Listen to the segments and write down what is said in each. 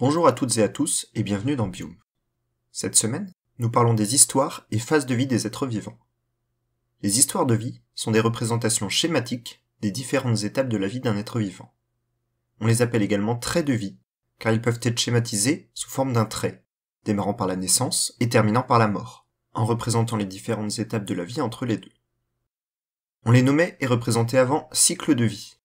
Bonjour à toutes et à tous et bienvenue dans Biome. Cette semaine, nous parlons des histoires et phases de vie des êtres vivants. Les histoires de vie sont des représentations schématiques des différentes étapes de la vie d'un être vivant. On les appelle également traits de vie, car ils peuvent être schématisés sous forme d'un trait, démarrant par la naissance et terminant par la mort, en représentant les différentes étapes de la vie entre les deux. On les nommait et représentait avant cycle de vie,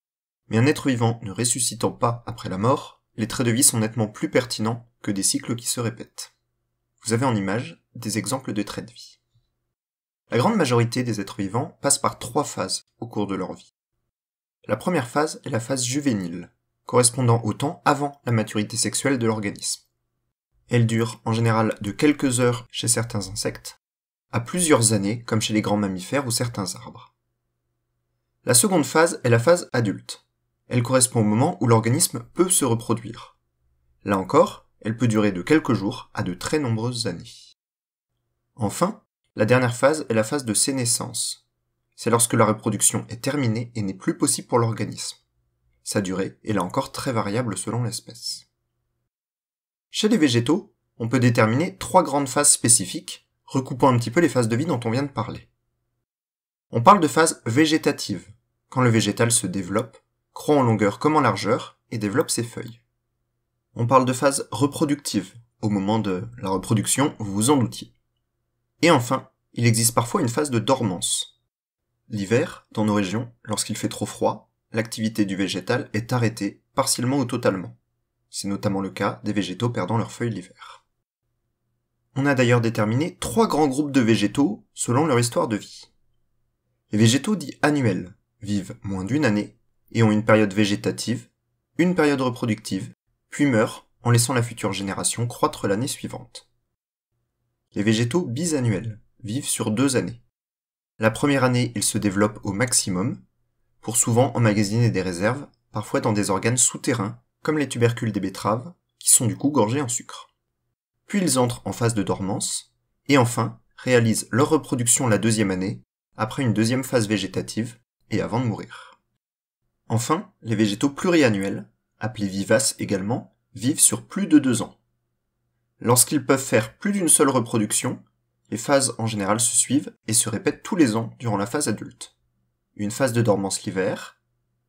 mais un être vivant ne ressuscitant pas après la mort les traits de vie sont nettement plus pertinents que des cycles qui se répètent. Vous avez en image des exemples de traits de vie. La grande majorité des êtres vivants passent par trois phases au cours de leur vie. La première phase est la phase juvénile, correspondant au temps avant la maturité sexuelle de l'organisme. Elle dure en général de quelques heures chez certains insectes, à plusieurs années comme chez les grands mammifères ou certains arbres. La seconde phase est la phase adulte, elle correspond au moment où l'organisme peut se reproduire. Là encore, elle peut durer de quelques jours à de très nombreuses années. Enfin, la dernière phase est la phase de sénescence. C'est lorsque la reproduction est terminée et n'est plus possible pour l'organisme. Sa durée est là encore très variable selon l'espèce. Chez les végétaux, on peut déterminer trois grandes phases spécifiques, recoupant un petit peu les phases de vie dont on vient de parler. On parle de phase végétative, quand le végétal se développe croît en longueur comme en largeur et développe ses feuilles. On parle de phase reproductive, au moment de la reproduction, vous vous en doutiez. Et enfin, il existe parfois une phase de dormance. L'hiver, dans nos régions, lorsqu'il fait trop froid, l'activité du végétal est arrêtée, partiellement ou totalement. C'est notamment le cas des végétaux perdant leurs feuilles l'hiver. On a d'ailleurs déterminé trois grands groupes de végétaux selon leur histoire de vie. Les végétaux dits annuels vivent moins d'une année et ont une période végétative, une période reproductive, puis meurent en laissant la future génération croître l'année suivante. Les végétaux bisannuels vivent sur deux années. La première année, ils se développent au maximum, pour souvent emmagasiner des réserves, parfois dans des organes souterrains, comme les tubercules des betteraves, qui sont du coup gorgés en sucre. Puis ils entrent en phase de dormance, et enfin réalisent leur reproduction la deuxième année, après une deuxième phase végétative, et avant de mourir. Enfin, les végétaux pluriannuels, appelés vivaces également, vivent sur plus de deux ans. Lorsqu'ils peuvent faire plus d'une seule reproduction, les phases en général se suivent et se répètent tous les ans durant la phase adulte. Une phase de dormance l'hiver,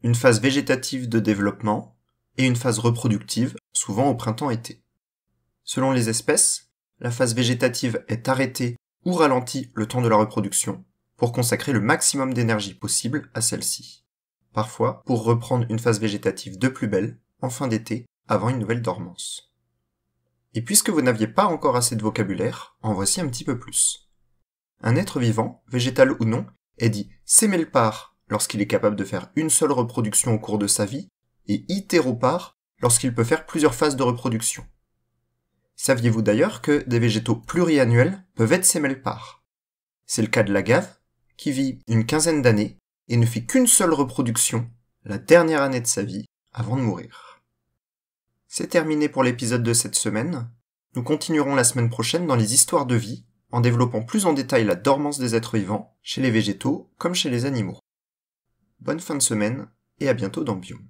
une phase végétative de développement et une phase reproductive, souvent au printemps-été. Selon les espèces, la phase végétative est arrêtée ou ralentie le temps de la reproduction pour consacrer le maximum d'énergie possible à celle-ci parfois pour reprendre une phase végétative de plus belle en fin d'été avant une nouvelle dormance. Et puisque vous n'aviez pas encore assez de vocabulaire, en voici un petit peu plus. Un être vivant, végétal ou non, est dit sémelpar lorsqu'il est capable de faire une seule reproduction au cours de sa vie et hétéropar lorsqu'il peut faire plusieurs phases de reproduction. Saviez-vous d'ailleurs que des végétaux pluriannuels peuvent être sémelpares? C'est le cas de l'agave, qui vit une quinzaine d'années et ne fit qu'une seule reproduction, la dernière année de sa vie, avant de mourir. C'est terminé pour l'épisode de cette semaine. Nous continuerons la semaine prochaine dans les histoires de vie, en développant plus en détail la dormance des êtres vivants, chez les végétaux comme chez les animaux. Bonne fin de semaine, et à bientôt dans Biome.